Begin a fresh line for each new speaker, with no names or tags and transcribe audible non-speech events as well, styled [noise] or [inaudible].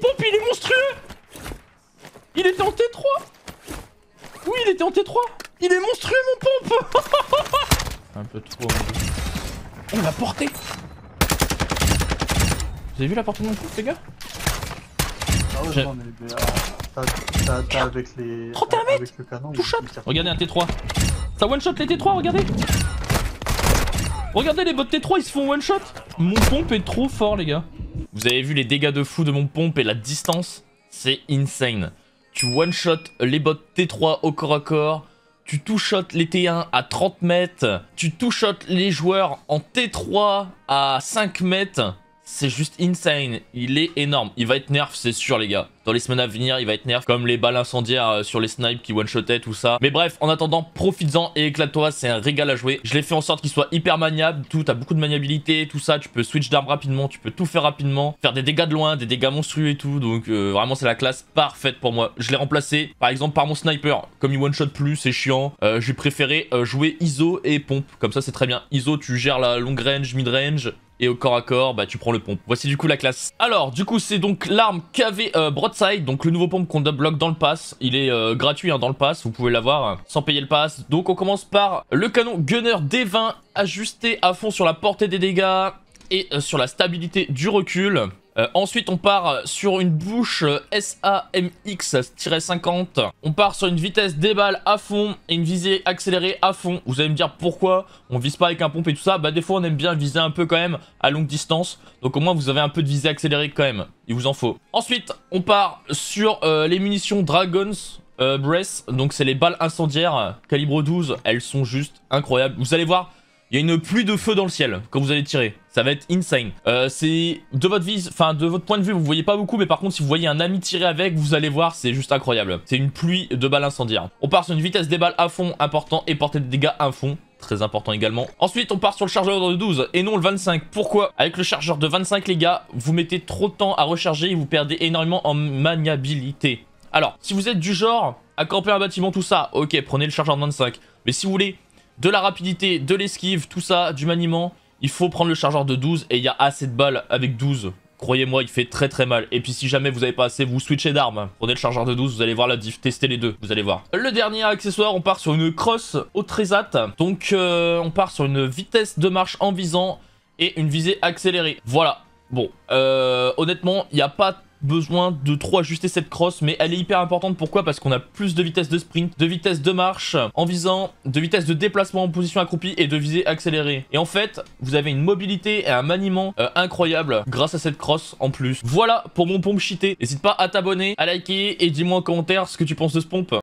pompe, il est monstrueux Il était en T3 Oui, il était en T3 Il est monstrueux, mon pompe [laughs] Un peu trop... Oh, la portée Vous avez vu la portée de mon pompe, les gars Ah ouais, j'en ai... Ah, t'as avec les... 31 mètres le canon, Regardez un T3 Ça one-shot les T3, regardez Regardez les bots T3, ils se font one-shot Mon pompe est trop fort, les gars vous avez vu les dégâts de fou de mon pompe et la distance C'est insane. Tu one-shot les bots T3 au corps à corps. Tu two-shot les T1 à 30 mètres. Tu two-shot les joueurs en T3 à 5 mètres. C'est juste insane. Il est énorme. Il va être nerf, c'est sûr, les gars. Dans les semaines à venir, il va être nerf, comme les balles incendiaires euh, sur les snipes qui one-shotaient, tout ça. Mais bref, en attendant, profites-en et éclate-toi, c'est un régal à jouer. Je l'ai fait en sorte qu'il soit hyper maniable, tout, as beaucoup de maniabilité, tout ça, tu peux switch d'armes rapidement, tu peux tout faire rapidement, faire des dégâts de loin, des dégâts monstrueux et tout, donc euh, vraiment c'est la classe parfaite pour moi. Je l'ai remplacé, par exemple, par mon sniper, comme il one-shot plus, c'est chiant, euh, j'ai préféré euh, jouer ISO et pompe, comme ça c'est très bien. ISO, tu gères la long range, mid range, et au corps à corps, bah tu prends le pompe. Voici du coup la classe. Alors, du coup, c'est donc l'arme KV euh, donc le nouveau pompe qu'on bloque dans le pass. Il est euh, gratuit hein, dans le pass, vous pouvez l'avoir hein, sans payer le pass. Donc on commence par le canon Gunner D20 ajusté à fond sur la portée des dégâts et euh, sur la stabilité du recul. Euh, ensuite, on part sur une bouche euh, SAMX-50. On part sur une vitesse des balles à fond et une visée accélérée à fond. Vous allez me dire pourquoi on vise pas avec un pompe et tout ça. Bah, des fois, on aime bien viser un peu quand même à longue distance. Donc, au moins, vous avez un peu de visée accélérée quand même. Il vous en faut. Ensuite, on part sur les munitions Dragons. Breath, donc c'est les balles incendiaires calibre 12, elles sont juste incroyables. Vous allez voir, il y a une pluie de feu dans le ciel quand vous allez tirer. Ça va être insane. Euh, c'est de votre vise, enfin de votre point de vue, vous voyez pas beaucoup, mais par contre si vous voyez un ami tirer avec, vous allez voir, c'est juste incroyable. C'est une pluie de balles incendiaires. On part sur une vitesse des balles à fond, important, et portée des dégâts à fond très important également. Ensuite, on part sur le chargeur de 12 et non le 25. Pourquoi Avec le chargeur de 25, les gars, vous mettez trop de temps à recharger et vous perdez énormément en maniabilité. Alors, si vous êtes du genre à camper un bâtiment, tout ça, ok, prenez le chargeur de 25. Mais si vous voulez de la rapidité, de l'esquive, tout ça, du maniement, il faut prendre le chargeur de 12 et il y a assez de balles avec 12. Croyez-moi, il fait très très mal. Et puis si jamais vous n'avez pas assez, vous switchez d'armes. Prenez le chargeur de 12, vous allez voir la diff. Testez les deux, vous allez voir. Le dernier accessoire, on part sur une crosse au trésat. Donc euh, on part sur une vitesse de marche en visant et une visée accélérée. Voilà. Bon, euh, honnêtement, il n'y a pas besoin de trop ajuster cette crosse, mais elle est hyper importante. Pourquoi Parce qu'on a plus de vitesse de sprint, de vitesse de marche en visant, de vitesse de déplacement en position accroupie et de visée accélérée. Et en fait, vous avez une mobilité et un maniement euh, incroyable grâce à cette crosse en plus. Voilà pour mon pompe cheaté. N'hésite pas à t'abonner, à liker et dis-moi en commentaire ce que tu penses de ce pompe.